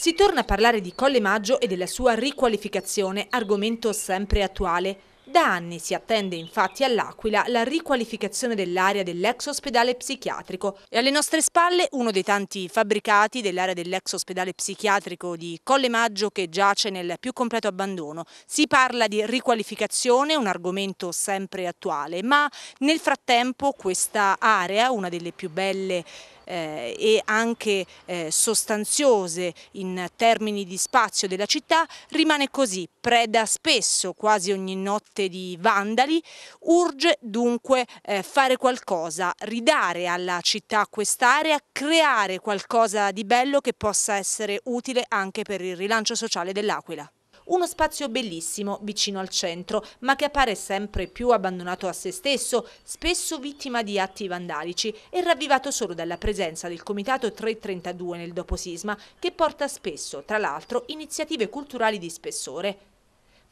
Si torna a parlare di Colle Maggio e della sua riqualificazione, argomento sempre attuale. Da anni si attende infatti all'Aquila la riqualificazione dell'area dell'ex ospedale psichiatrico e alle nostre spalle uno dei tanti fabbricati dell'area dell'ex ospedale psichiatrico di Colle Maggio che giace nel più completo abbandono. Si parla di riqualificazione, un argomento sempre attuale, ma nel frattempo questa area, una delle più belle eh, e anche eh, sostanziose in termini di spazio della città rimane così, preda spesso quasi ogni notte di vandali, urge dunque eh, fare qualcosa, ridare alla città quest'area, creare qualcosa di bello che possa essere utile anche per il rilancio sociale dell'Aquila. Uno spazio bellissimo vicino al centro, ma che appare sempre più abbandonato a se stesso, spesso vittima di atti vandalici e ravvivato solo dalla presenza del Comitato 332 nel doposisma, che porta spesso, tra l'altro, iniziative culturali di spessore.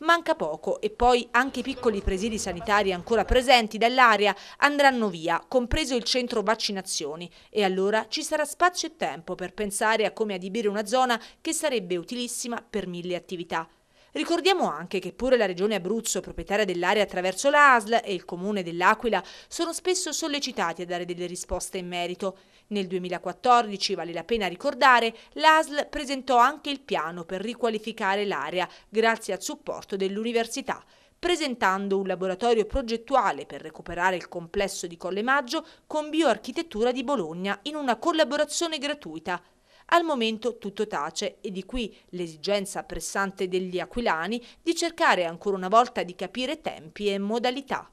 Manca poco e poi anche i piccoli presidi sanitari ancora presenti dall'area andranno via, compreso il centro vaccinazioni, e allora ci sarà spazio e tempo per pensare a come adibire una zona che sarebbe utilissima per mille attività. Ricordiamo anche che pure la Regione Abruzzo, proprietaria dell'area attraverso l'ASL e il Comune dell'Aquila, sono spesso sollecitati a dare delle risposte in merito. Nel 2014, vale la pena ricordare, l'ASL presentò anche il piano per riqualificare l'area grazie al supporto dell'Università presentando un laboratorio progettuale per recuperare il complesso di Colle Maggio con Bioarchitettura di Bologna in una collaborazione gratuita. Al momento tutto tace e di qui l'esigenza pressante degli aquilani di cercare ancora una volta di capire tempi e modalità.